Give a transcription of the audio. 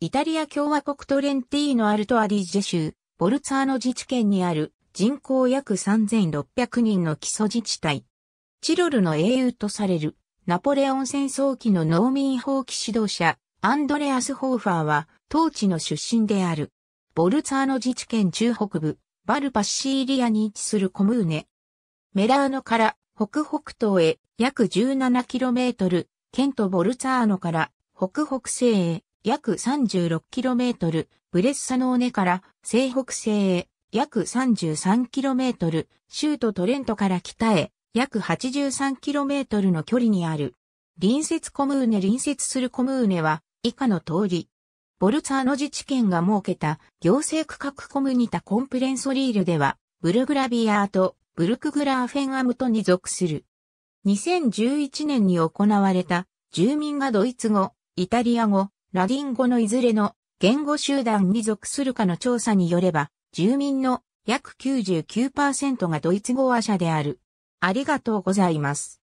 イタリア共和国トレンティーノ・アルト・アディジェ州、ボルツァーノ自治県にある人口約3600人の基礎自治体。チロルの英雄とされるナポレオン戦争期の農民放棄指導者アンドレアス・ホーファーは当地の出身である。ボルツァーノ自治県中北部、バルパッシーリアに位置するコムーネ。メラーノから北北東へ約 17km、県ト・ボルツァーノから北北西へ約 36km、ブレッサノーネから西北西へ約 33km、州都トレントから北へ約 83km の距離にある。隣接コムーネ隣接するコムーネは以下の通り。ボルツァーノ自治県が設けた行政区画コムニタコンプレンソリールでは、ブルグラビアーとブルクグラーフェンアムトに属する。2011年に行われた住民がドイツ語、イタリア語、ラディン語のいずれの言語集団に属するかの調査によれば、住民の約99%がドイツ語話者である。ありがとうございます。